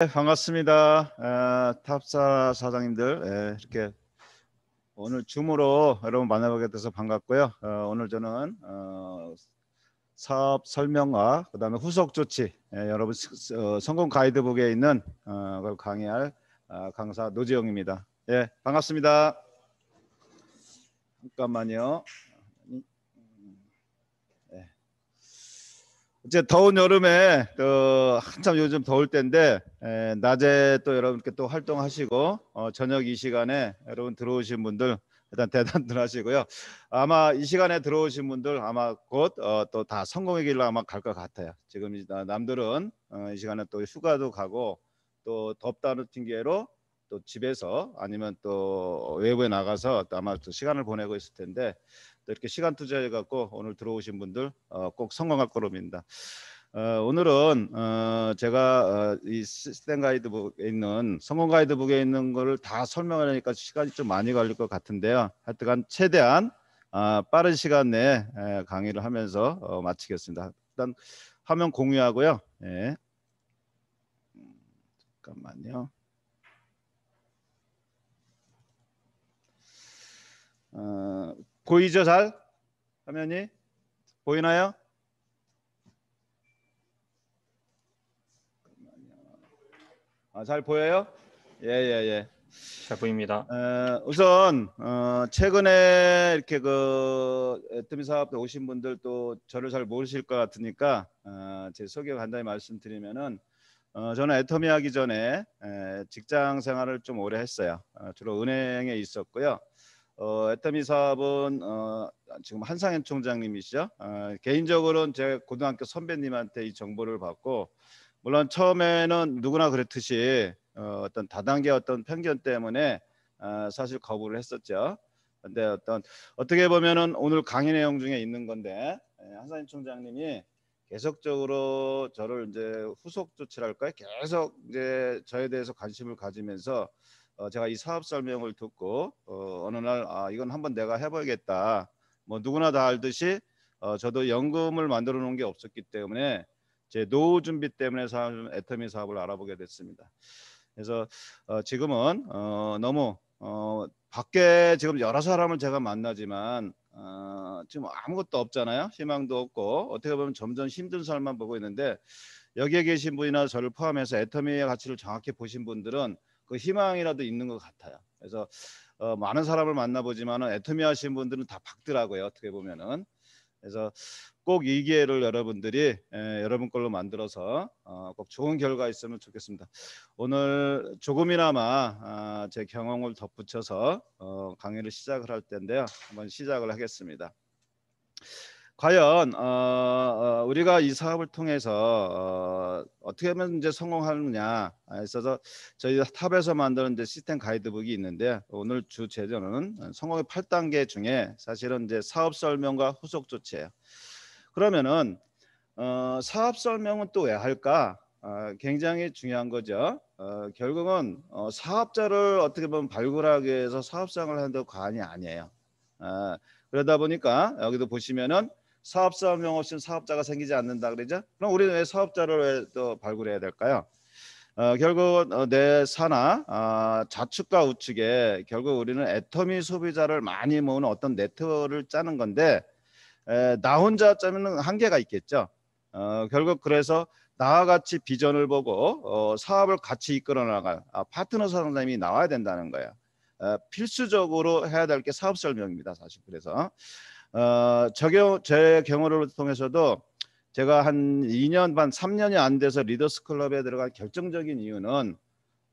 네, 반갑습니다. 아, 탑사 사장님들 예, 이렇게 오늘 줌으로 여러분 만나보게 돼서 반갑고요. 어, 오늘 저는 어, 사업 설명과 그다음에 후속 조치 예, 여러분 어, 성공 가이드북에 있는 어, 걸 강의할 아, 강사 노지영입니다. 예, 반갑습니다. 잠깐만요. 이제 더운 여름에 또 한참 요즘 더울 때인데 에, 낮에 또 여러분께 또 활동하시고 어, 저녁 이 시간에 여러분 들어오신 분들 일단 대단들 하시고요. 아마 이 시간에 들어오신 분들 아마 곧 또다 어, 성공의 길로 아마 갈 것 같아요. 지금 남들은 어, 이 시간에 또 휴가도 가고 또 덥다는 핑계로 또 집에서 아니면 또 외부에 나가서 또 아마 또 시간을 보내고 있을 텐데 이렇게 시간 투자해 갖고 오늘 들어오신 분들 어, 꼭 성공할 거로입니다. 어, 오늘은 어, 제가 이 시스템 가이드북에 있는 성공 가이드북에 있는 거를 다 설명하려니까 시간이 좀 많이 걸릴 것 같은데요. 하여튼간 최대한 아, 빠른 시간 내에 강의를 하면서 마치겠습니다. 일단 화면 공유하고요. 예. 잠깐만요. 어, 보이죠 잘? 화면이 보이나요? 아, 잘 보여요? 예예예. 예, 예. 잘 보입니다. 에, 어, 우선 어, 최근에 이렇게 그 애터미 사업에 오신 분들 또 저를 잘 모르실 것 같으니까 어, 제 소개 간단히 말씀드리면은 어, 저는 애터미 하기 전에 에, 직장 생활을 좀 오래 했어요. 어, 주로 은행에 있었고요. 어, 애터미 사업은 어, 지금 한상현 총장님이시죠. 어, 개인적으로는 제 고등학교 선배님한테 이 정보를 받고 물론 처음에는 누구나 그랬듯이 어, 어떤 다단계 어떤 편견 때문에 어, 사실 거부를 했었죠. 근데 어떤 어떻게 보면은 오늘 강의 내용 중에 있는 건데 예, 한상현 총장님이 계속적으로 저를 이제 후속 조치랄까요? 계속 이제 저에 대해서 관심을 가지면서 어, 제가 이 사업 설명을 듣고 어, 어느 날 아, 이건 한번 내가 해보겠다뭐 누구나 다 알듯이 어, 저도 연금을 만들어 놓은 게 없었기 때문에 제 노후 준비 때문에 사업, 애터미 사업을 알아보게 됐습니다. 그래서 어, 지금은 어, 너무 어, 밖에 지금 여러 사람을 제가 만나지만 어, 지금 아무것도 없잖아요. 희망도 없고 어떻게 보면 점점 힘든 삶만 보고 있는데 여기에 계신 분이나 저를 포함해서 애터미의 가치를 정확히 보신 분들은 그 희망이라도 있는 것 같아요. 그래서 어, 많은 사람을 만나보지만 애터미 하신 분들은 다 박더라고요. 어떻게 보면은. 그래서 꼭 이 기회를 여러분들이 에, 예, 여러분 걸로 만들어서 어, 꼭 좋은 결과 있으면 좋겠습니다. 오늘 조금이나마 아, 제 경험을 덧붙여서 어, 강의를 시작을 할 텐데요. 한번 시작을 하겠습니다. 과연 어, 어, 우리가 이 사업을 통해서 어, 어 떻게 하면 이제 성공하느냐 아, 있어서 저희 탑에서 만드는 이제 시스템 가이드북이 있는데 오늘 주제전는 성공의 8단계 중에 사실은 이제 사업 설명과 후속 조치예요. 그러면은 어, 사업 설명은 또 왜 할까? 어, 굉장히 중요한 거죠. 어, 결국은 어, 사업자를 어떻게 보면 발굴하기 위해서 사업상을 하는 데 관이 아니에요. 어, 그러다 보니까 여기도 보시면은 사업자 명 없이는 사업자가 생기지 않는다 그러죠. 그럼 우리는 왜 사업자를 왜또 발굴해야 될까요? 어, 결국내 어, 산하 어, 좌측과 우측에 결국 우리는 애터미 소비자를 많이 모으는 어떤 네트워크를 짜는 건데 에, 나 혼자 짜면 한계가 있겠죠. 어, 결국 그래서 나와 같이 비전을 보고 어, 사업을 같이 이끌어 나갈 아, 파트너 사장님이 나와야 된다는 거예요. 어, 필수적으로 해야 될 게 사업 설명입니다. 사실 그래서 어, 저 경우, 제 경우를 통해서도 제가 한 2년 반, 3년이 안 돼서 리더스 클럽에 들어간 결정적인 이유는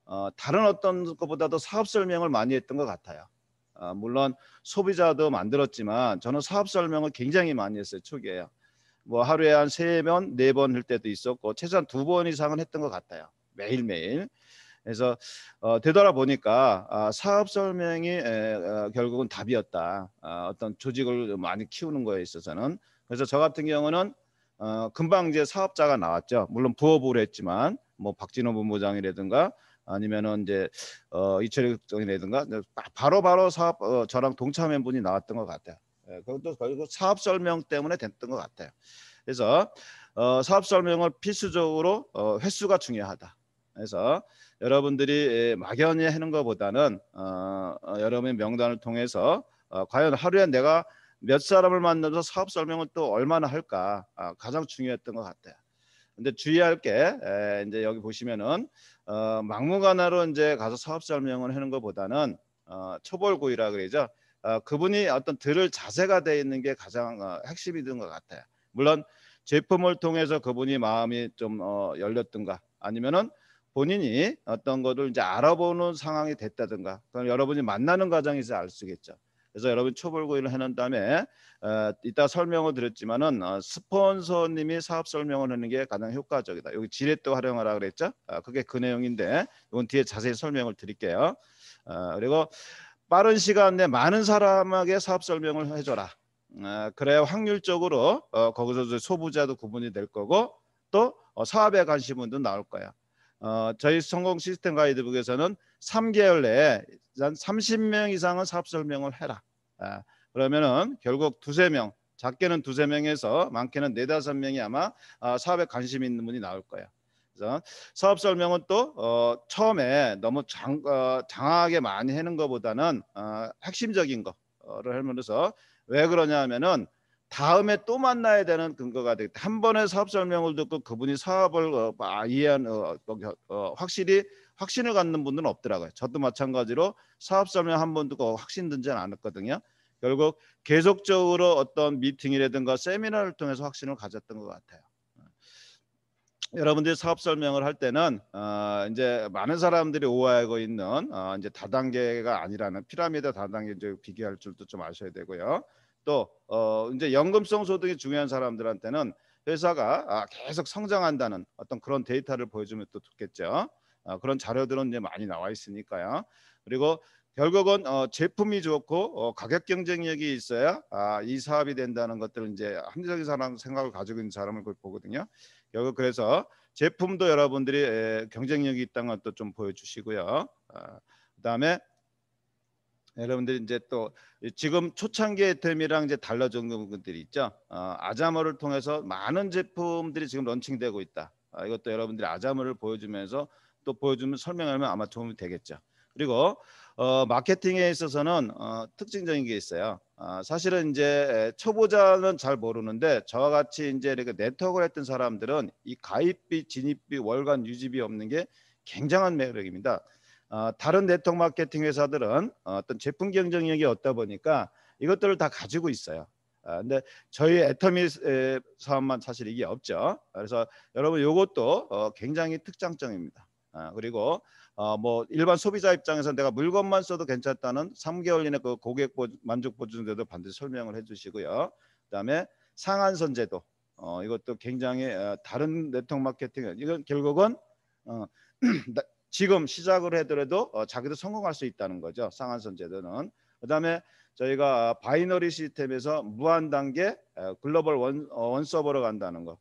어, 다른 어떤 것보다도 사업 설명을 많이 했던 것 같아요. 어, 물론 소비자도 만들었지만 저는 사업 설명을 굉장히 많이 했어요. 초기에요. 뭐 하루에 한세 번, 네번 할 때도 있었고 최소한 두 번 이상은 했던 것 같아요. 매일매일. 그래서 어, 되돌아보니까 아, 사업 설명이 에, 어, 결국은 답이었다. 아, 어떤 조직을 많이 키우는 거에 있어서는 그래서 저 같은 경우는 어, 금방 이제 사업자가 나왔죠. 물론 부업을 했지만 뭐 박진호 본부장이라든가 아니면은 이제 어, 이철익 정이라든가 바로바로 바로 사업 어, 저랑 동참한 분이 나왔던 것 같아요. 예, 그것도 결국 사업 설명 때문에 됐던 것 같아요. 그래서 어, 사업 설명을 필수적으로 어, 횟수가 중요하다. 그래서 여러분들이 예, 막연히 하는 것보다는 어, 어, 여러분의 명단을 통해서 어, 과연 하루에 내가 몇 사람을 만나서 사업 설명을 또 얼마나 할까 아, 가장 중요했던 것 같아요. 근데 주의할 게 에, 이제 여기 보시면은 어, 막무가나로 이제 가서 사업 설명을 하는 것보다는 어, 초벌구이라 그러죠. 어, 그분이 어떤 들을 자세가 돼 있는 게 가장 어, 핵심이 된 것 같아요. 물론 제품을 통해서 그분이 마음이 좀 어, 열렸든가 아니면은 본인이 어떤 것을 이제 알아보는 상황이 됐다든가 그럼 여러분이 만나는 과정에서 알수 있겠죠. 그래서 여러분 초벌구이를 해놓은 다음에 어, 이따 설명을 드렸지만은 어, 스폰서님이 사업 설명을 하는 게 가장 효과적이다. 여기 지렛도 활용하라 그랬죠. 어, 그게 그 내용인데 이건 뒤에 자세히 설명을 드릴게요. 어, 그리고 빠른 시간 내 많은 사람에게 사업 설명을 해줘라. 어, 그래야 확률적으로 어, 거기서 소부자도 구분이 될 거고 또 어, 사업에 관심은 또 나올 거야. 어, 저희 성공 시스템 가이드북에서는 3개월 내에 한 30명 이상은 사업 설명을 해라. 아, 그러면은 결국 두세 명 작게는 두세 명에서 많게는 네다섯 명이 아마 아, 사업에 관심 있는 분이 나올 거예요. 그래서 사업 설명은 또 어, 처음에 너무 장, 어, 장하게 많이 하는 것보다는 어, 핵심적인 거를 하면서 왜 그러냐 하면은 다음에 또 만나야 되는 근거가 되겠다. 한 번의 사업 설명을 듣고 그분이 사업을 어, 아, 이해한 어, 어, 어, 확실히 확신을 갖는 분들은 없더라고요. 저도 마찬가지로 사업 설명 한 번 듣고 확신 든지는 않았거든요. 결국 계속적으로 어떤 미팅이라든가 세미나를 통해서 확신을 가졌던 것 같아요. 어, 여러분들이 사업 설명을 할 때는 어, 이제 많은 사람들이 오해하고 있는 어, 이제 다단계가 아니라는 피라미드 다단계적 비교할 줄도 좀 아셔야 되고요. 또 어, 이제 연금성 소득이 중요한 사람들한테는 회사가 아, 계속 성장한다는 어떤 그런 데이터를 보여주면 또 좋겠죠. 아, 그런 자료들은 이제 많이 나와 있으니까요. 그리고 결국은 어, 제품이 좋고 어, 가격 경쟁력이 있어야 아, 이 사업이 된다는 것들을 이제 합리적인 사람 생각을 가지고 있는 사람을 보거든요. 결국 그래서 제품도 여러분들이 에, 경쟁력이 있다는 것도 좀 보여주시고요. 아, 그다음에 여러분들이 이제 또 지금 초창기의 템이랑 이제 달라진 부분들이 있죠. 어, 아자머를 통해서 많은 제품들이 지금 런칭되고 있다. 아, 이것도 여러분들이 아자머를 보여주면서 또 보여주면 설명하면 아마 도움이 되겠죠. 그리고 어, 마케팅에 있어서는 어, 특징적인 게 있어요. 어, 사실은 이제 초보자는 잘 모르는데 저와 같이 이제 이렇게 네트워크를 했던 사람들은 이 가입비, 진입비, 월간 유지비 없는 게 굉장한 매력입니다. 어, 다른 네트워크 마케팅 회사들은 어, 어떤 제품 경쟁력이 없다 보니까 이것들을 다 가지고 있어요. 아, 근데 저희 애터미 사업만 사실 이게 없죠. 그래서 여러분 이것도 어, 굉장히 특장점입니다. 아, 그리고 어, 뭐 일반 소비자 입장에서 내가 물건만 써도 괜찮다는 3개월 이내 그 고객 만족 보증제도 반드시 설명을 해주시고요. 그다음에 상한선 제도 어, 이것도 굉장히 다른 네트워크 마케팅 이건 결국은 어, 지금 시작을 해더라도 어, 자기도 성공할 수 있다는 거죠. 상한선 제도는. 그다음에 저희가 바이너리 시스템에서 무한 단계 어, 글로벌 원, 어, 원 서버로 간다는 거.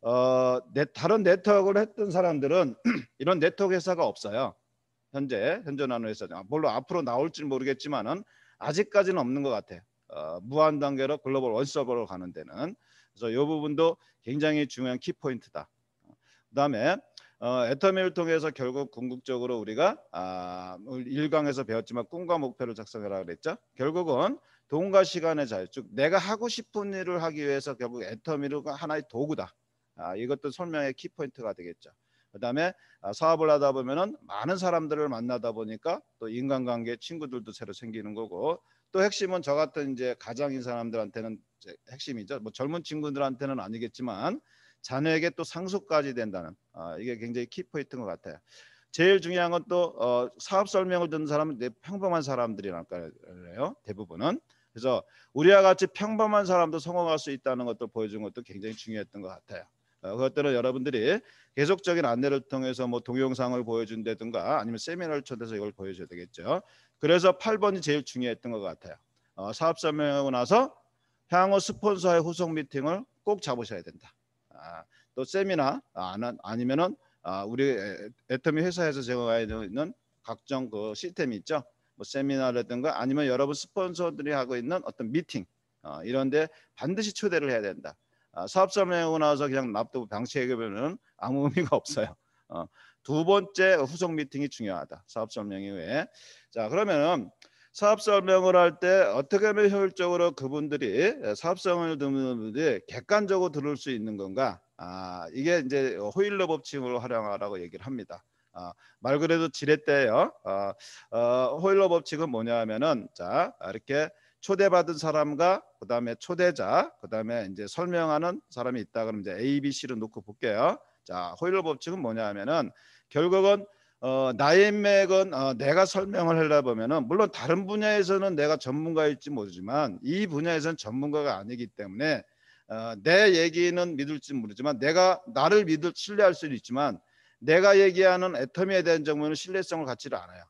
어, 네, 다른 네트워크를 했던 사람들은 이런 네트워크 회사가 없어요. 현재 현존 하는 회사죠. 물론 앞으로 나올지 모르겠지만은 아직까지는 없는 것 같아요. 어, 무한 단계로 글로벌 원 서버로 가는 데는 그래서 이 부분도 굉장히 중요한 키 포인트다. 그다음에 어, 애터미를 통해서 결국 궁극적으로 우리가 아, 1강에서 뭐 배웠지만 꿈과 목표를 작성해라 그랬죠. 결국은 돈과 시간의 자유축. 내가 하고 싶은 일을 하기 위해서 결국 애터미가 하나의 도구다. 아, 이것도 설명의 키포인트가 되겠죠. 그다음에 아, 사업을 하다 보면은 많은 사람들을 만나다 보니까 또 인간관계 친구들도 새로 생기는 거고 또 핵심은 저 같은 이제 가장인 사람들한테는 핵심이죠. 뭐 젊은 친구들한테는 아니겠지만 자녀에게 또 상속까지 된다는 아, 이게 굉장히 키포인트인 것 같아요. 제일 중요한 건또 어, 사업 설명을 듣는 사람은 평범한 사람들이랄까요 대부분은. 그래서 우리와 같이 평범한 사람도 성공할 수 있다는 것도 보여준 것도 굉장히 중요했던 것 같아요. 어, 그것들은 여러분들이 계속적인 안내를 통해서 뭐 동영상을 보여준다든가 아니면 세미나를 쳐대서 이걸 보여줘야 되겠죠. 그래서 8번이 제일 중요했던 것 같아요. 어, 사업 설명하고 나서 향후 스폰서의 후속 미팅을 꼭 잡으셔야 된다. 아, 또 세미나 아, 아니면은 아, 우리 애터미 회사에서 제공하고 있는 각종 그 시스템이 있죠. 뭐 세미나라든가 아니면 여러분 스폰서들이 하고 있는 어떤 미팅 이런데 반드시 초대를 해야 된다. 사업 설명하고 나서 그냥 납두고 방치해보면 은 아무 의미가 없어요. 어, 두 번째 후속 미팅이 중요하다. 사업 설명 이후에. 자 그러면은 사업 설명을 할 때 어떻게 하면 효율적으로 그분들이 예, 사업 설명을 듣는 분들이 객관적으로 들을 수 있는 건가? 아, 이게 이제 호일러 법칙을 활용하라고 얘기를 합니다. 아, 말그래도 지렛대예요. 아, 어, 호일러 법칙은 뭐냐면은 하자 이렇게 초대받은 사람과 그다음에 초대자 그다음에 이제 설명하는 사람이 있다 그러면 이제 A, B, C로 놓고 볼게요. 자 호일러 법칙은 뭐냐면은 하 결국은 어, 나의 맥은 어, 내가 설명을 하려 보면은 물론 다른 분야에서는 내가 전문가일지 모르지만 이 분야에서는 전문가가 아니기 때문에 어, 내 얘기는 믿을지 모르지만 내가 나를 믿을 신뢰할 수는 있지만 내가 얘기하는 애터미에 대한 정보는 신뢰성을 갖지를 않아요.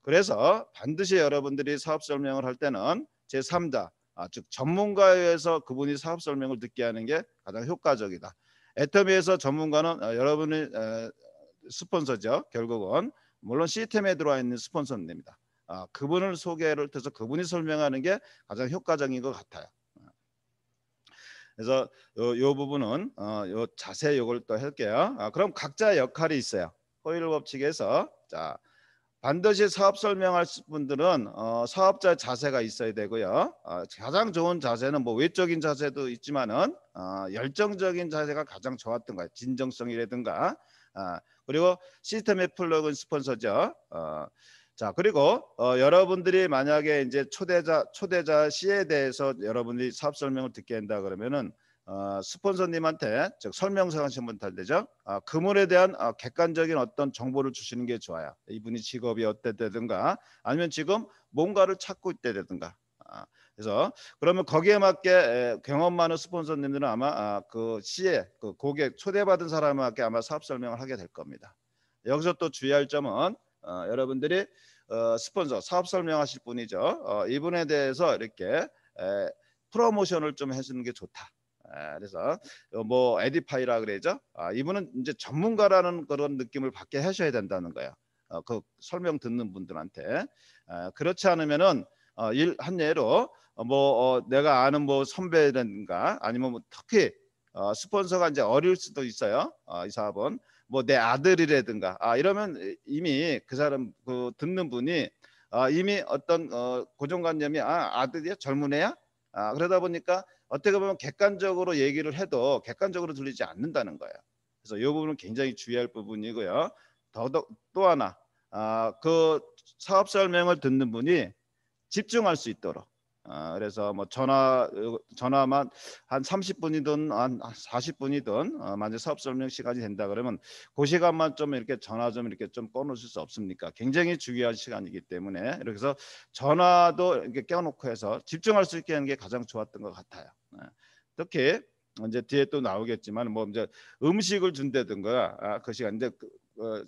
그래서 반드시 여러분들이 사업 설명을 할 때는 제 3자 아, 즉 전문가에 서 그분이 사업 설명을 듣게 하는 게 가장 효과적이다. 애터미에서 전문가는 어, 여러분이 어, 스폰서죠. 결국은 물론 시스템에 들어와 있는 스폰서는 됩니다. 아, 그분을 소개를 해서 그분이 설명하는 게 가장 효과적인 것 같아요. 그래서 요, 요 부분은 어, 요 자세히 요걸 또 할게요. 아, 그럼 각자 역할이 있어요. 호일 법칙에서 자 반드시 사업 설명할 분들은 어, 사업자 자세가 있어야 되고요. 어, 가장 좋은 자세는 뭐 외적인 자세도 있지만은 어, 열정적인 자세가 가장 좋았던 거예요. 진정성이라든가 어, 그리고 시스템의 플러그인 스폰서죠. 어, 자 그리고 어, 여러분들이 만약에 이제 초대자 초대자 C에 대해서 여러분들이 사업 설명을 듣게 한다 그러면은 어, 스폰서님한테 즉 설명서 가신분한 되죠. 아, 그물에 대한 아, 객관적인 어떤 정보를 주시는 게 좋아요. 이분이 직업이 어때다든가 아니면 지금 뭔가를 찾고 있다든가. 아, 그래서 그러면 거기에 맞게 경험 많은 스폰서님들은 아마 아, 그 시에 그 고객 초대받은 사람에게 아마 사업 설명을 하게 될 겁니다. 여기서 또 주의할 점은 어, 여러분들이 어, 스폰서 사업 설명하실 분이죠. 어, 이분에 대해서 이렇게 에, 프로모션을 좀 해주는 게 좋다. 에, 그래서 뭐 에디파이라 그러죠. 아, 이분은 이제 전문가라는 그런 느낌을 받게 하셔야 된다는 거예요. 어, 그 설명 듣는 분들한테 에, 그렇지 않으면은 어, 일한 예로 어, 뭐 어, 내가 아는 뭐 선배라든가 아니면 뭐 특히 어, 스폰서가 이제 어릴 수도 있어요. 어, 이 사업은 뭐내 아들이라든가 아 이러면 이미 그 사람 그 듣는 분이 아, 이미 어떤 어, 고정관념이 아 아들이야 젊은 애야 아, 그러다 보니까 어떻게 보면 객관적으로 얘기를 해도 객관적으로 들리지 않는다는 거예요. 그래서 이 부분은 굉장히 주의할 부분이고요. 더더 또 하나 아, 그 사업 설명을 듣는 분이 집중할 수 있도록 아, 그래서 뭐 전화 전화만 한 30분이든 한 40분이든 어, 만약 사업 설명 시간이 된다 그러면 그 시간만 좀 이렇게 전화 좀 이렇게 좀꺼놓을수 없습니까? 굉장히 중요한 시간이기 때문에 이렇게 해서 전화도 이렇게 껴놓고 해서 집중할 수 있게 하는 게 가장 좋았던 것 같아요. 네. 특히 이제 뒤에 또 나오겠지만 뭐 이제 음식을 준대든가 아, 그 시간 이제 그, 어,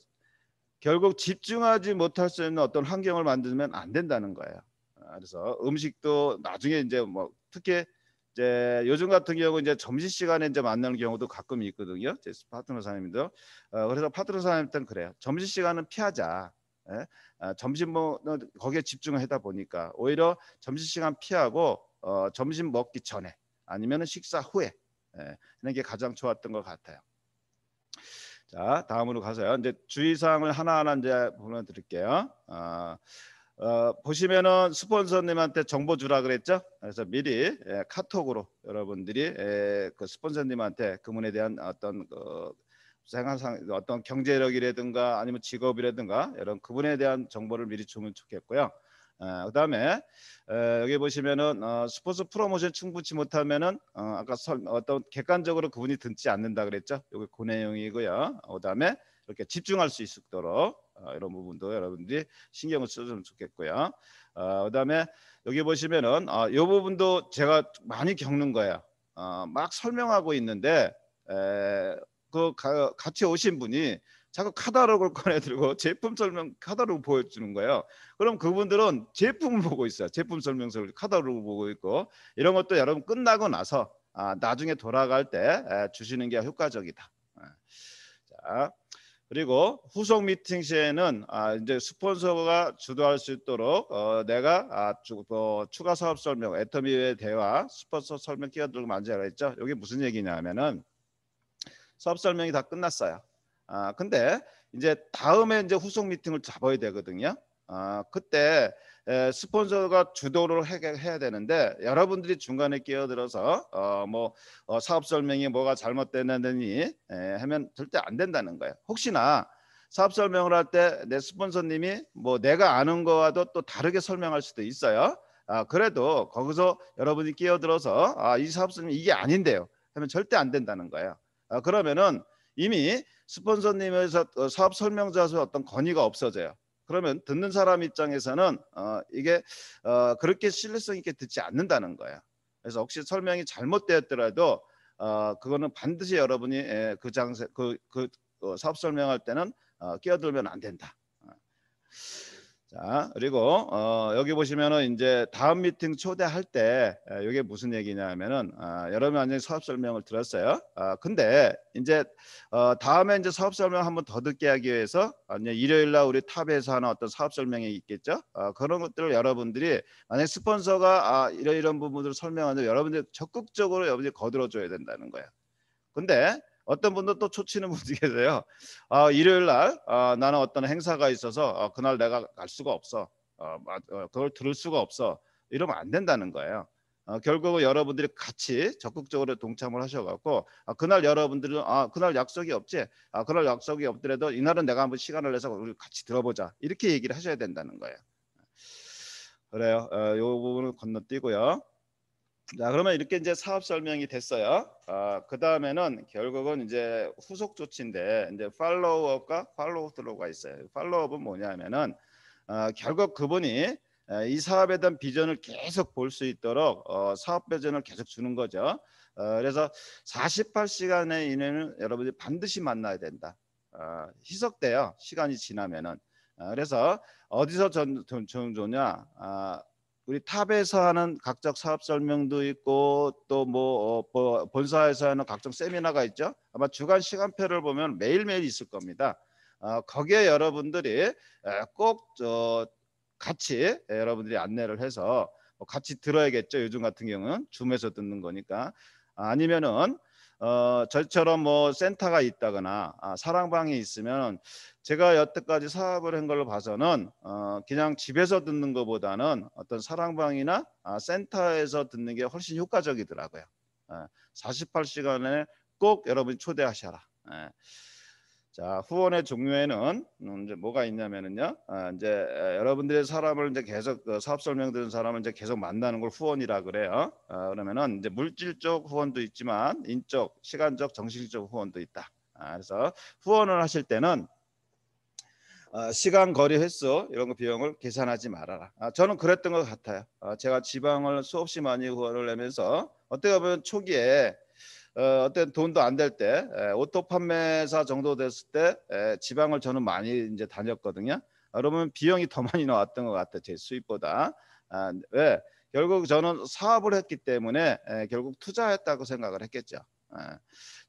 결국 집중하지 못할 수 있는 어떤 환경을 만들면 안 된다는 거예요. 아, 그래서 음식도 나중에 이제 뭐 특히 이제 요즘 같은 경우 이제 점심 시간에 이제 만나는 경우도 가끔 있거든요. 제 파트너 사님도 어, 그래서 파트너 사님들은 그래요. 점심 시간은 피하자. 예? 아, 점심 뭐 거기에 집중하다 을 보니까 오히려 점심 시간 피하고 어, 점심 먹기 전에 아니면은 식사 후에 예, 하는 게 가장 좋았던 것 같아요. 자 다음으로 가서요. 이제 주의사항을 하나하나 이제 보내드릴게요. 어, 어, 보시면은 스폰서님한테 정보 주라 그랬죠. 그래서 미리 예, 카톡으로 여러분들이 예, 그 스폰서님한테 그분에 대한 어떤 그 생활상 어떤 경제력이라든가 아니면 직업이라든가 이런 그분에 대한 정보를 미리 주면 좋겠고요. 아, 그다음에 에, 어, 여기 보시면은 어, 스포츠 프로모션 충분치 못하면은 어, 아까 설, 어떤 객관적으로 그분이 듣지 않는다 그랬죠. 여기 고그 내용이고요. 그다음에 이렇게 집중할 수 있도록 아, 이런 부분도 여러분들이 신경을 써주면 좋겠고요. 어, 그다음에 여기 보시면은 아, 이 부분도 제가 많이 겪는 거예요. 어, 막 설명하고 있는데 에, 그 가, 같이 오신 분이 자꾸 카다로그를 꺼내들고 제품 설명 카다로그 보여주는 거예요. 그럼 그분들은 제품을 보고 있어요. 제품 설명서를 카다로그 보고 있고 이런 것도 여러분 끝나고 나서 아, 나중에 돌아갈 때 에, 주시는 게 효과적이다. 에. 자. 그리고 후속 미팅 시에는 아, 이제 스폰서가 주도할 수 있도록 어, 내가 아, 주, 어, 추가 사업 설명, 애터미의 대화, 스폰서 설명 끼어들고 만지라했죠. 이게 무슨 얘기냐면은 사업 설명이 다 끝났어요. 아 근데 이제 다음에 이제 후속 미팅을 잡아야 되거든요. 아 그때 스폰서가 주도를 해, 야 되는데 여러분들이 중간에 끼어들어서 어, 뭐 어, 사업 설명이 뭐가 잘못됐느니 하면 절대 안 된다는 거예요. 혹시나 사업 설명을 할 때 내 스폰서님이 뭐 내가 아는 거와도 또 다르게 설명할 수도 있어요. 아, 그래도 거기서 여러분이 끼어들어서 아, 이 사업 설명 이게 아닌데요. 하면 절대 안 된다는 거예요. 아, 그러면은 이미 스폰서님에서 어, 사업 설명자에서 어떤 권위가 없어져요. 그러면 듣는 사람 입장에서는 어, 이게 어, 그렇게 신뢰성 있게 듣지 않는다는 거야. 그래서 혹시 설명이 잘못되었더라도 어, 그거는 반드시 여러분이 에, 예, 그 장세 그, 그, 그 사업 설명할 때는 어, 끼어들면 안 된다. 자, 그리고 어, 여기 보시면은 이제 다음 미팅 초대할 때 에, 이게 무슨 얘기냐면은 아, 여러분 완전히 사업 설명을 들었어요. 아, 근데 이제 어, 다음에 이제 사업 설명 한번 더 듣게 하기 위해서 아, 이제 일요일 날 우리 탑에서 하는 어떤 사업 설명이 있겠죠. 아, 그런 것들을 여러분들이 만약 스폰서가 아, 이런 이런 부분들을 설명하는데 여러분들 적극적으로 여러분들이 거들어 줘야 된다는 거예요. 근데 어떤 분도 또 초치는 분이 계세요. 어, 아, 일요일 날 어, 아, 나는 어떤 행사가 있어서 어, 그날 내가 갈 수가 없어. 어, 어 그걸 들을 수가 없어. 이러면 안 된다는 거예요. 어, 결국 여러분들이 같이 적극적으로 동참을 하셔갖고 아, 그날 여러분들은 아 그날 약속이 없지 아 그날 약속이 없더라도 이날은 내가 한번 시간을 내서 우리 같이 들어보자 이렇게 얘기를 하셔야 된다는 거예요. 그래요. 어, 요 부분을 건너뛰고요. 자 그러면 이렇게 이제 사업 설명이 됐어요. 아, 어, 그 다음에는 결국은 이제 후속 조치인데 이제 팔로우업과 팔로우 드로가 있어요. 팔로우업은 뭐냐면은 아, 결국 그분이 어, 이 사업에 대한 비전을 계속 볼 수 있도록 어, 사업 비전을 계속 주는 거죠. 어, 그래서 48시간의 이내는 여러분이 반드시 만나야 된다. 어, 희석돼요. 시간이 지나면은. 그래서 어디서 전, 전, 전, 전, 좋냐. 전, 아, 우리 탑에서 하는 각적 사업 설명도 있고 또뭐 어, 본사에서 하는 각종 세미나가 있죠. 아마 주간 시간표를 보면 매일매일 있을 겁니다. 어, 거기에 여러분들이 꼭 저 같이 여러분들이 안내를 해서 뭐 같이 들어야겠죠. 요즘 같은 경우는 줌에서 듣는 거니까 아니면은 어, 저처럼 뭐 센터가 있다거나 아, 사랑방이 있으면 제가 여태까지 사업을 한 걸로 봐서는 어, 그냥 집에서 듣는 것보다는 어떤 사랑방이나 아, 센터에서 듣는 게 훨씬 효과적이더라고요. 예, 48시간에 꼭 여러분이 초대하셔라. 예. 자 후원의 종류에는 음, 이제 뭐가 있냐면은요 아, 이제 여러분들의 사람을 이제 계속 그 사업 설명 드는 사람을 이제 계속 만나는 걸 후원이라 그래요 아, 그러면은 이제 물질적 후원도 있지만 인적 시간적 정신적 후원도 있다 아, 그래서 후원을 하실 때는 어, 시간, 거리, 횟수 이런 거 비용을 계산하지 말아라. 아, 저는 그랬던 것 같아요. 아, 제가 지방을 수없이 많이 후원을 내면서 어떻게 보면 초기에 어, 어떤 돈도 안 될 때 오토 판매사 정도 됐을 때 지방을 저는 많이 이제 다녔거든요. 그러면 비용이 더 많이 나왔던 것같아제 수입보다. 아, 왜? 결국 저는 사업을 했기 때문에 결국 투자했다고 생각을 했겠죠. 아,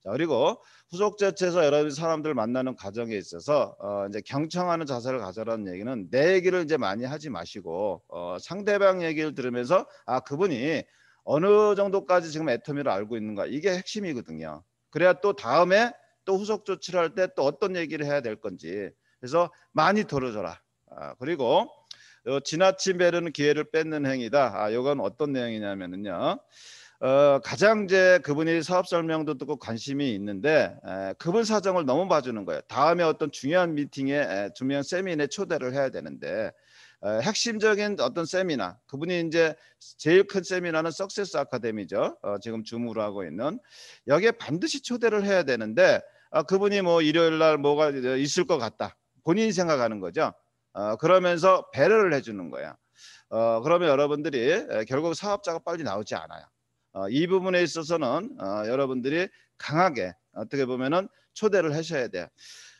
자, 그리고 후속 자체에서 여러 사람들 만나는 과정에 있어서 어, 이제 경청하는 자세를 가져라는 얘기는 내 얘기를 이제 많이 하지 마시고 어, 상대방 얘기를 들으면서 아 그분이 어느 정도까지 지금 애터미를 알고 있는가 이게 핵심이거든요. 그래야 또 다음에 또 후속 조치를 할 때 또 어떤 얘기를 해야 될 건지 그래서 많이 털어줘라 아, 그리고 어, 지나친 배려는 기회를 뺏는 행위다. 아, 이건 어떤 내용이냐면은요. 어, 가장 제 그분이 사업 설명도 듣고 관심이 있는데 에, 그분 사정을 너무 봐주는 거예요. 다음에 어떤 중요한 미팅에 에, 중요한 세미나에 초대를 해야 되는데 핵심적인 어떤 세미나 그분이 이제 제일 큰 세미나는 석세스 아카데미죠. 어, 지금 줌으로 하고 있는 여기에 반드시 초대를 해야 되는데 어, 그분이 뭐 일요일 날 뭐가 있을 것 같다. 본인이 생각하는 거죠. 어, 그러면서 배려를 해주는 거야. 어, 그러면 여러분들이 결국 사업자가 빨리 나오지 않아요. 어, 이 부분에 있어서는 어, 여러분들이 강하게 어떻게 보면은 초대를 하셔야 돼요.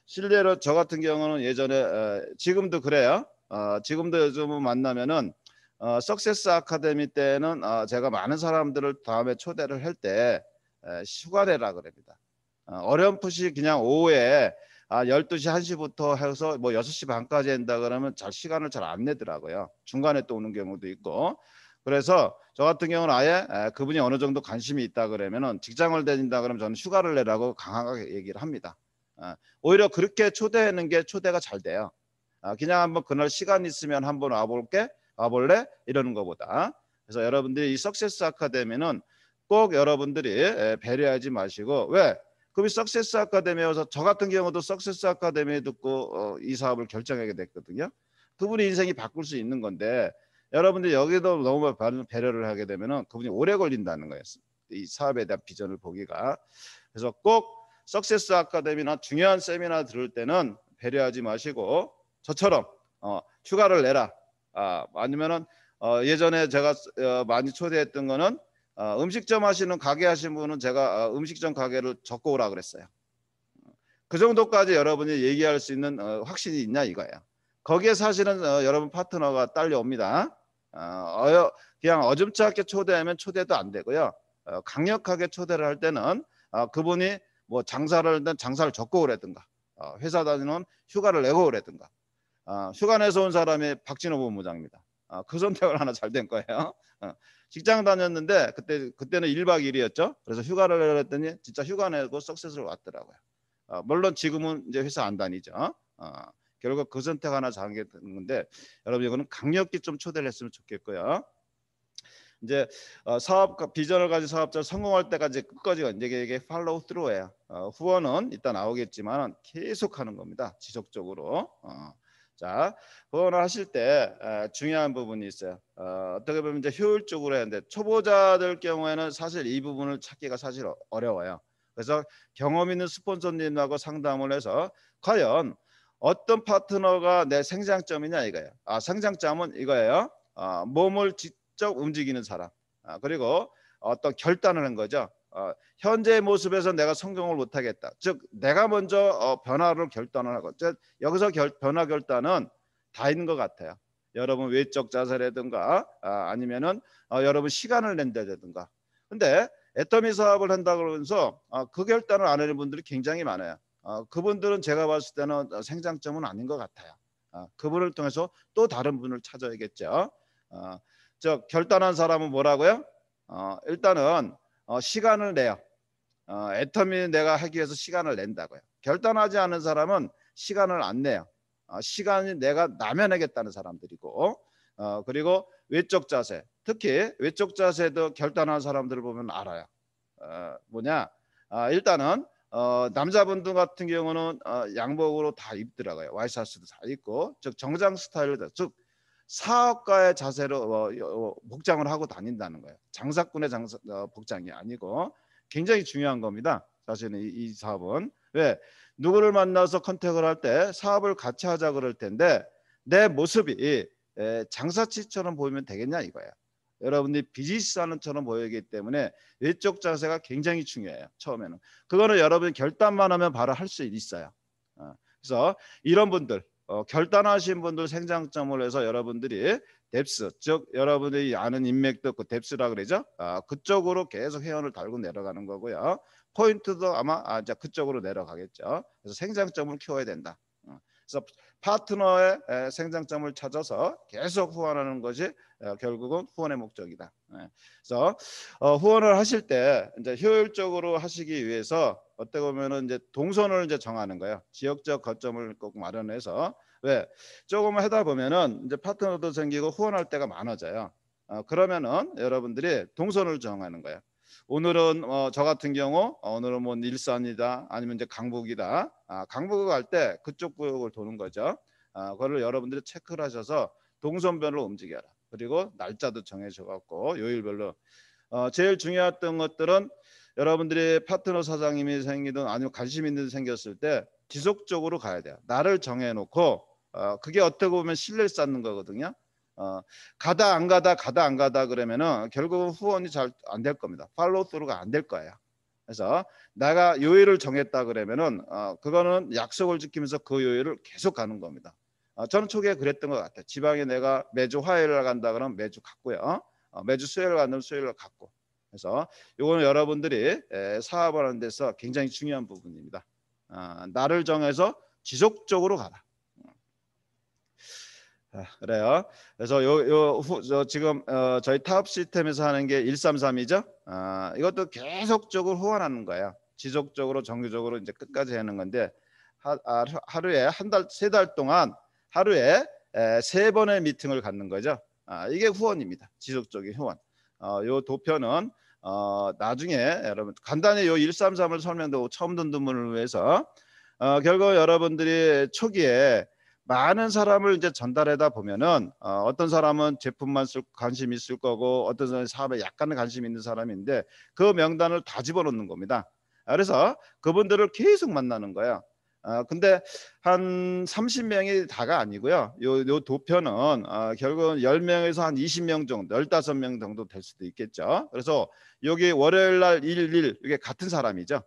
실례로 저 같은 경우는 예전에 어, 지금도 그래요. 어, 지금도 요즘은 만나면은 어, 석세스 아카데미 때는 어, 제가 많은 사람들을 다음에 초대를 할 때 휴가 대라 그럽니다. 어, 렴풋이 그냥 오후에 아, 12시, 1시부터 해서 뭐 6시 반까지 한다 그러면 잘 시간을 잘 안 내더라고요. 중간에 또 오는 경우도 있고. 그래서 저 같은 경우는 아예 그분이 어느 정도 관심이 있다 그러면은 직장을 다닌다 그러면 저는 휴가를 내라고 강하게 얘기를 합니다. 어, 오히려 그렇게 초대하는 게 초대가 잘 돼요. 아, 그냥 한번 그날 시간 있으면 한번 와볼게 와볼래 이러는 것보다 그래서 여러분들이 이 석세스 아카데미는 꼭 여러분들이 예, 배려하지 마시고 왜? 그럼 이 석세스 아카데미에서 저 같은 경우도 석세스 아카데미 듣고 어, 이 사업을 결정하게 됐거든요. 그분이 인생이 바꿀 수 있는 건데 여러분들 여기도 너무 배려를 하게 되면 그분이 오래 걸린다는 거예요. 이 사업에 대한 비전을 보기가. 그래서 꼭 석세스 아카데미나 중요한 세미나 들을 때는 배려하지 마시고 저처럼 어, 휴가를 내라. 아, 아니면은 어, 예전에 제가 어, 많이 초대했던 거는 어, 음식점 하시는 가게 하신 분은 제가 어, 음식점 가게를 적고 오라 그랬어요. 그 정도까지 여러분이 얘기할 수 있는 어, 확신이 있냐 이거예요. 거기에 사실은 어, 여러분 파트너가 딸려옵니다. 어, 어, 그냥 어줌짝게 초대하면 초대도 안 되고요. 어, 강력하게 초대를 할 때는 어, 그분이 뭐 장사를 할 장사를 적고 오라든가 어, 회사 다니는 휴가를 내고 오라든가 어, 휴관에서 온 사람이 박진호 본부장입니다. 어, 그 선택을 하나 잘 된 거예요. 어, 직장 다녔는데 그때 그때는 1박 2일이었죠. 그래서 휴가를 했더니 진짜 휴가 내고 석세스를 왔더라고요. 어, 물론 지금은 이제 회사 안 다니죠. 결국 그 선택 하나 잘게 된 건데 여러분 이거는 강력히 좀 초대를 했으면 좋겠고요. 이제 사업 비전을 가진 사업자 성공할 때까지 끝까지 이제 이게 팔로우 스루예요. 후원은 일단 나오겠지만 계속하는 겁니다. 지속적으로. 어. 자, 보험을 하실 때 중요한 부분이 있어요. 어, 떻게 보면 이제 효율적으로 해는데 초보자들 경우에는 사실 이 부분을 찾기가 사실 어, 어려워요. 그래서 경험 있는 스폰서님하고 상담을 해서 과연 어떤 파트너가 내 생장점이냐 이거예요. 아, 생장점은 이거예요. 아, 몸을 직접 움직이는 사람. 아, 그리고 어떤 결단을 한 거죠. 어, 현재의 모습에서 내가 성공을 못하겠다. 즉 내가 먼저 어, 변화를 결단을 하고 즉 여기서 결, 변화 결단은 다 있는 것 같아요. 여러분 외적 자세라든가 아, 니면은 어, 여러분 시간을 낸다든가. 근데 애터미 사업을 한다 그러면서 어, 그 결단을 안 하는 분들이 굉장히 많아요. 어, 그분들은 제가 봤을 때는 어, 생장점은 아닌 것 같아요. 어, 그분을 통해서 또 다른 분을 찾아야겠죠. 어, 저 결단한 사람은 뭐라고요? 어, 일단은 어, 시간을 내요. 어, 애터미 내가 하기 위해서 시간을 낸다고요. 결단하지 않은 사람은 시간을 안 내요. 어, 시간이 내가 나면 하겠다는 사람들이고 그리고 외적 자세 특히 외적 자세도 결단한 사람들을 보면 알아요. 뭐냐 일단은 남자분들 같은 경우는 양복으로 다 입더라고요. 와이셔츠도 다 입고 즉 정장 스타일로 즉 사업가의 자세로 어, 어, 복장을 하고 다닌다는 거예요. 장사꾼의 장사, 어, 복장이 아니고 굉장히 중요한 겁니다. 사실은 이, 이 사업은 왜 누구를 만나서 컨택을 할 때 사업을 같이 하자 그럴 텐데 내 모습이 장사치처럼 보이면 되겠냐 이거예 여러분들이 비즈니스하는처럼 보이기 때문에 외적 자세가 굉장히 중요해요. 처음에는 그거는 여러분 결단만 하면 바로 할 수 있어요. 그래서 이런 분들 어, 결단하신 분들 생장점을 해서 여러분들이 뎁스 즉 여러분들이 아는 인맥도 그 뎁스라 그러죠. 아, 그쪽으로 계속 회원을 달고 내려가는 거고요. 포인트도 아마 아, 이제 그쪽으로 내려가겠죠. 그래서 생장점을 키워야 된다. 어, 그래서 파트너의 에, 생장점을 찾아서 계속 후원하는 것이 에, 어, 결국은 후원의 목적이다. 에, 네. 그래서 어, 후원을 하실 때 이제 효율적으로 하시기 위해서 어떻게 보면은 이제 동선을 이제 정하는 거예요. 지역적 거점을 꼭 마련해서 왜 조금 하다 보면은 이제 파트너도 생기고 후원할 때가 많아져요. 어, 그러면은 여러분들이 동선을 정하는 거예요. 오늘은 어, 저 같은 경우 어, 오늘은 뭐 일산이다 아니면 이제 강북이다. 아, 강북을 갈 때 그쪽 구역을 도는 거죠. 아, 그걸 여러분들이 체크를 하셔서 동선별로 움직여라. 그리고 날짜도 정해져 갖고 요일별로 어, 제일 중요했던 것들은 여러분들이 파트너 사장님이 생기든 아니면 관심 있는 생겼을 때 지속적으로 가야 돼요. 나를 정해놓고 어, 그게 어떻게 보면 신뢰를 쌓는 거거든요. 어, 가다 안 가다 가다 안 가다 그러면은 결국은 후원이 잘 안 될 겁니다. 팔로우스루가 안 될 거예요. 그래서 내가 요일을 정했다 그러면은 어, 그거는 약속을 지키면서 그 요일을 계속 가는 겁니다. 어, 저는 초기에 그랬던 것 같아요. 지방에 내가 매주 화요일을 간다 그러면 매주 갔고요. 어, 매주 수요일 을 간다면 수요일을 갔고 그래서 이거는 여러분들이 사업하는 을 데서 굉장히 중요한 부분입니다. 아, 나를 정해서 지속적으로 가라. 아, 그래요. 그래서 요, 요저 지금 어, 저희 타업 시스템에서 하는 게 1332죠. 아, 이것도 계속적으로 호환하는 거예요. 지속적으로 정규적으로 이제 끝까지 하는 건데 하, 루에한달세 달 동안 하루 에, 세 번의 미팅을 갖는 거죠. 아, 이게 후원입니다. 지속적인 후원. 어, 요 도표는 어, 나중에 여러분 간단히 요 133을 설명되고 처음 듣는 분을 위해서 어, 결국 여러분들이 초기에 많은 사람을 이제 전달하다 보면은 어, 어떤 사람은 제품만 쓸 관심이 있을 거고 어떤 사람은 사업에 약간의 관심이 있는 사람인데 그 명단을 다 집어넣는 겁니다. 그래서 그분들을 계속 만나는 거예요. 아, 근데 한 30명이 다가 아니고요. 요, 요 도표는 아, 결국은 10명에서 한 20명 정도, 15명 정도 될 수도 있겠죠. 그래서 여기 월요일 날 1, 일 이게 같은 사람이죠.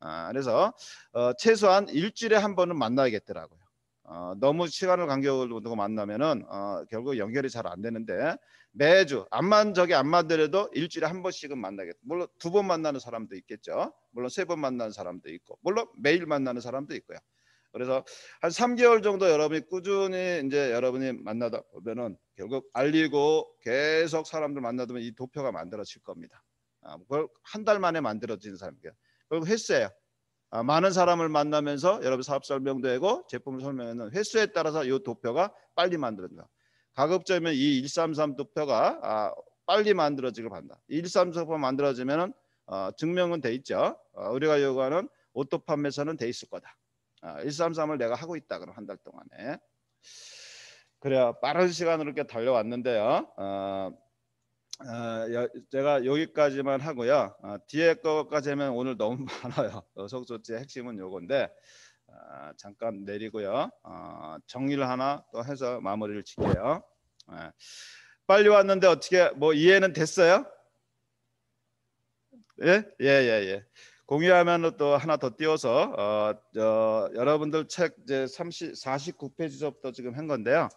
아, 그래서 어, 최소한 일주일에 한 번은 만나야겠더라고요. 어, 너무 시간을 간격을 두고 만나면은 어, 결국 연결이 잘 안 되는데 매주 안만 저기 안 만들어도 일주일에 한 번씩은 만나겠다. 물론 두 번 만나는 사람도 있겠죠. 물론 세 번 만나는 사람도 있고, 물론 매일 만나는 사람도 있고요. 그래서 한 3개월 정도 여러분이 꾸준히 이제 여러분이 만나다 보면은 결국 알리고 계속 사람들 만나다 면이 도표가 만들어질 겁니다. 아, 그걸 한 달 만에 만들어진 사람이에요. 그리고 했어요 아, 많은 사람을 만나면서 여러분 사업 설명도 하고 제품 설명하는 횟수에 따라서 이 도표가 빨리 만들어진다. 가급적이면 이 133 도표가 아, 빨리 만들어지길 바란다. 133 도표 만들어지면 어, 증명은 돼 있죠. 어, 우리가 요구하는 오토 판매서는 돼 있을 거다. 133을 아, 내가 하고 있다. 그럼 한 달 동안에. 그래요. 빠른 시간으로 이렇게 달려왔는데요. 어, 어, 제가 여기까지만 하고요. 어, 뒤에 거까지 하면 오늘 너무 많아요. 노석조치의 어, 핵심은 요건데 어, 잠깐 내리고요. 어, 정리를 하나 또 해서 마무리를 짓게요. 어, 빨리 왔는데 어떻게 뭐 이해는 됐어요? 예? 예, 예, 예. 공유하면 또 하나 더 띄워서 어, 어, 여러분들 책 이제 30, 49페이지부터 지금 한 건데요.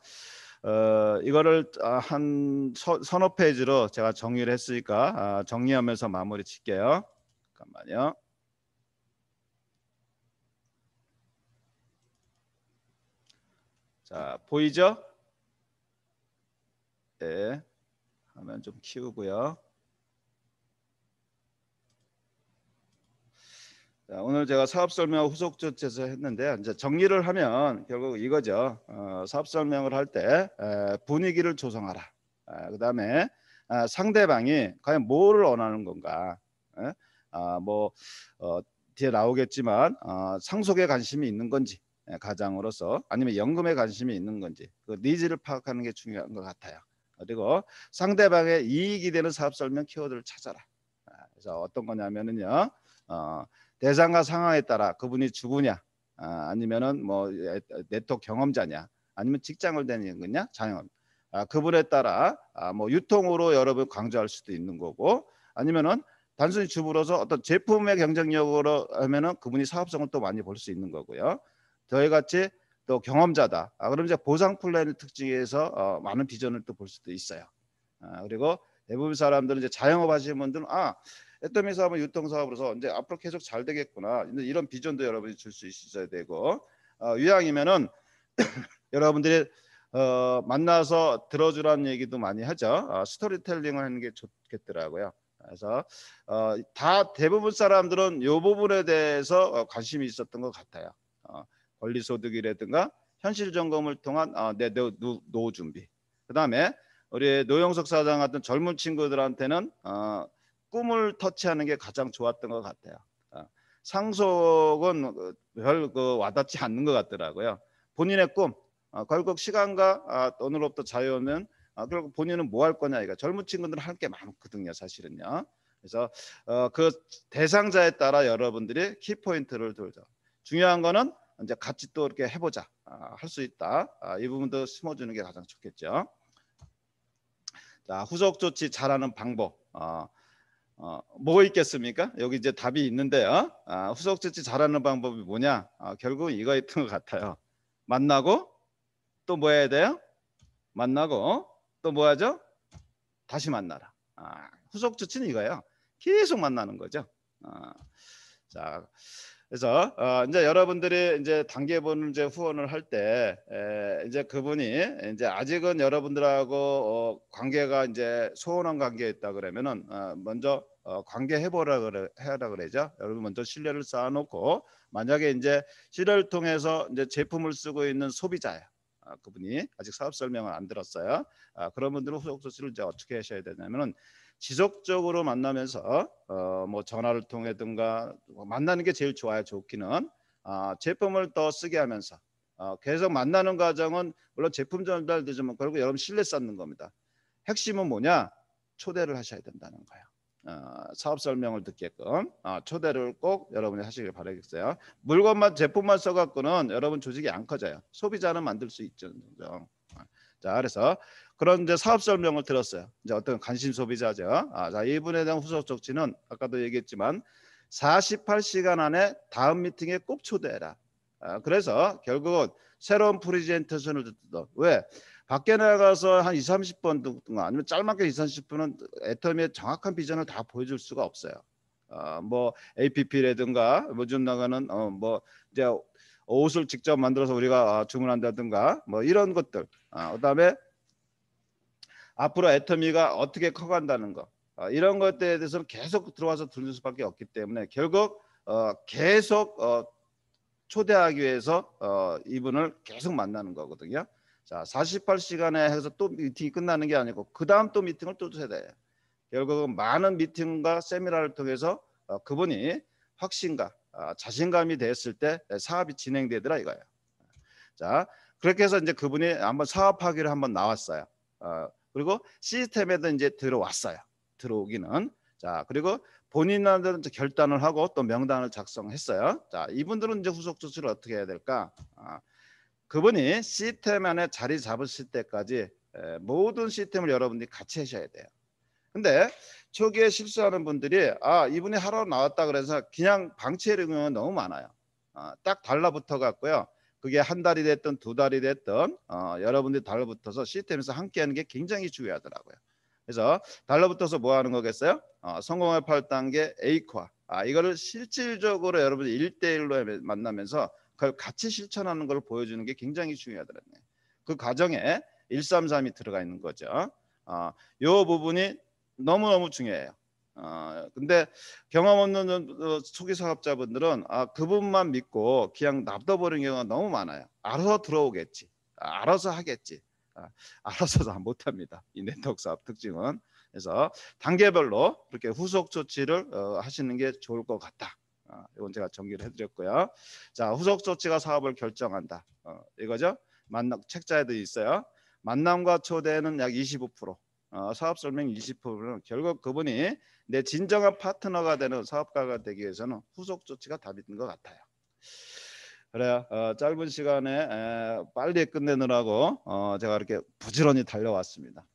어, 이거를 아, 한 서, 서너 페이지로 제가 정리를 했으니까 아, 정리하면서 마무리 칠게요. 잠깐만요. 자, 보이죠? 네, 화면 좀 키우고요. 오늘 제가 사업 설명 후속 조치에서 했는데 이제 정리를 하면 결국 이거죠. 어, 사업 설명을 할 때 분위기를 조성하라. 아, 그다음에 아, 상대방이 과연 뭐를 원하는 건가? 에? 아, 뭐 어, 뒤에 나오겠지만 어, 상속에 관심이 있는 건지 에, 가장으로서 아니면 연금에 관심이 있는 건지 그 니즈를 파악하는 게 중요한 것 같아요. 그리고 상대방의 이익이 되는 사업 설명 키워드를 찾아라. 아, 그래서 어떤 거냐면은요. 어, 대상과 상황에 따라 그분이 주부냐 아, 아니면은 뭐 예, 네트워크 경험자냐 아니면 직장을 다니는 거냐 자영업 아, 그분에 따라 아, 뭐 유통으로 여러분 강조할 수도 있는 거고 아니면은 단순히 주부로서 어떤 제품의 경쟁력으로 하면은 그분이 사업성을 또 많이 볼 수 있는 거고요. 저희 같이 또 경험자다. 아, 그럼 이제 보상 플랜의 특징에서 어, 많은 비전을 또 볼 수도 있어요. 아, 그리고 대부분 사람들은 이제 자영업 하시는 분들은 아 애터미 사업은 유통 사업으로서 이제 앞으로 계속 잘 되겠구나 이런 비전도 여러분이 줄 수 있어야 되고 어, 유양이면은 여러분들이 어, 만나서 들어주라는 얘기도 많이 하죠. 어, 스토리텔링을 하는 게 좋겠더라고요. 그래서 어, 다 대부분 사람들은 이 부분에 대해서 어, 관심이 있었던 것 같아요. 어, 권리소득이라든가 현실 점검을 통한 어, 내내 노후 준비. 그 다음에 우리 노영석 사장 같은 젊은 친구들한테는 어, 꿈을 터치하는 게 가장 좋았던 것 같아요. 어, 상속은 그 별 그 와닿지 않는 것 같더라고요. 본인의 꿈, 어, 결국 시간과 아, 돈으로부터 자유는 아, 결국 본인은 뭐 할 거냐 이거 젊은 친구들은 할 게 많거든요 사실은요. 그래서 어, 그 대상자에 따라 여러분들이 키 포인트를 돌죠. 중요한 거는 이제 같이 또 이렇게 해보자 아, 할수 있다 이 부분도 심어주는 게 가장 좋겠죠. 자 후속 조치 잘하는 방법. 어, 뭐가 있겠습니까? 여기 이제 답이 있는데요. 아, 후속 조치 잘하는 방법이 뭐냐? 아, 결국 이거였던 것 같아요. 만나고 또 뭐 해야 돼요? 만나고 또 뭐 하죠? 다시 만나라. 아, 후속 조치는 이거예요. 계속 만나는 거죠. 아, 자, 그래서 어, 이제 여러분들이 이제 단계본을 이제 후원을 할 때 이제 그분이 이제 아직은 여러분들하고 어, 관계가 이제 소원한 관계에 있다 그러면은 어, 먼저 어, 관계 해보라 그래 해라 그러죠. 여러분 먼저 신뢰를 쌓아놓고 만약에 이제 신뢰를 통해서 이제 제품을 쓰고 있는 소비자예요. 아, 그분이 아직 사업 설명을 안 들었어요. 아, 그런 분들은 후속 조치를 이제 어떻게 하셔야 되냐면은 지속적으로 만나면서 어, 뭐 전화를 통해든가 만나는 게 제일 좋아요. 좋기는 아, 제품을 더 쓰게 하면서 어, 계속 만나는 과정은 물론 제품 전달되지만 결국 여러분 신뢰 쌓는 겁니다. 핵심은 뭐냐? 초대를 하셔야 된다는 거예요. 어, 사업 설명을 듣게끔 어, 초대를 꼭 여러분이 하시길 바라겠어요. 물건만 제품만 써갖고는 여러분 조직이 안 커져요. 소비자는 만들 수 있죠. 자, 그래서 그런 이제 사업 설명을 들었어요. 이제 어떤 관심 소비자죠. 아, 자, 이분에 대한 후속 조치는 아까도 얘기했지만 48시간 안에 다음 미팅에 꼭 초대해라. 아, 그래서 결국은 새로운 프리젠테이션을 듣던 왜 밖에 나가서 한 20, 30분 동안 아니면 짧게 20, 30분은 애터미의 정확한 비전을 다 보여줄 수가 없어요. 어, 뭐 APP라든가 요즘 나가는 어, 뭐 이제 옷을 직접 만들어서 우리가 어, 주문한다든가 뭐 이런 것들 어, 그다음에 앞으로 애터미가 어떻게 커간다는 거 어, 이런 것들에 대해서는 계속 들어와서 들을 수밖에 없기 때문에 결국 어, 계속 어, 초대하기 위해서 어, 이분을 계속 만나는 거거든요. 자, 48시간에 해서 또 미팅이 끝나는 게 아니고 그 다음 또 미팅을 또 해야 돼. 결국은 많은 미팅과 세미나를 통해서 어, 그분이 확신과 아, 자신감이 됐을 때 사업이 진행되더라 이거예요. 자, 그렇게 해서 이제 그분이 한번 사업하기를 한번 나왔어요. 어, 그리고 시스템에도 이제 들어왔어요. 들어오기는. 자, 그리고 본인한테는 결단을 하고 또 명단을 작성했어요. 자, 이분들은 이제 후속 조치를 어떻게 해야 될까? 아, 그분이 시스템 안에 자리 잡으실 때까지 모든 시스템을 여러분들이 같이 하셔야 돼요. 근데 초기에 실수하는 분들이 아 이분이 하러 나왔다 그래서 그냥 방치해 놓은 너무 많아요. 아, 딱 달라붙어 갔고요. 그게 한 달이 됐든 두 달이 됐든 어, 여러분들이 달라붙어서 시스템에서 함께하는 게 굉장히 중요하더라고요. 그래서 달라붙어서 뭐 하는 거겠어요? 어, 성공의 8단계 에코아 아, 이거를 실질적으로 여러분들 일대일로 만나면서 그걸 같이 실천하는 걸 보여주는 게 굉장히 중요하더라고요. 그 과정에 133이 들어가 있는 거죠. 어, 이 부분이 너무너무 중요해요. 어, 근데 경험 없는 초기 사업자분들은 아, 그분만 믿고 그냥 납둬버리 경우가 너무 많아요. 알아서 들어오겠지. 아, 알아서 하겠지. 아, 알아서 다 못합니다. 이 네트워크 사업 특징은. 그래서 단계별로 이렇게 후속 조치를 어, 하시는 게 좋을 것 같다. 어, 이건 제가 정리를 해드렸고요. 자 후속 조치가 사업을 결정한다. 어, 이거죠. 만남 책자에 도 있어요. 만남과 초대는 약 25%. 어, 사업 설명 20%는 결국 그분이 내 진정한 파트너가 되는 사업가가 되기 위해서는 후속 조치가 답인 것 같아요. 그래요. 어, 짧은 시간에 에, 빨리 끝내느라고 어, 제가 이렇게 부지런히 달려왔습니다.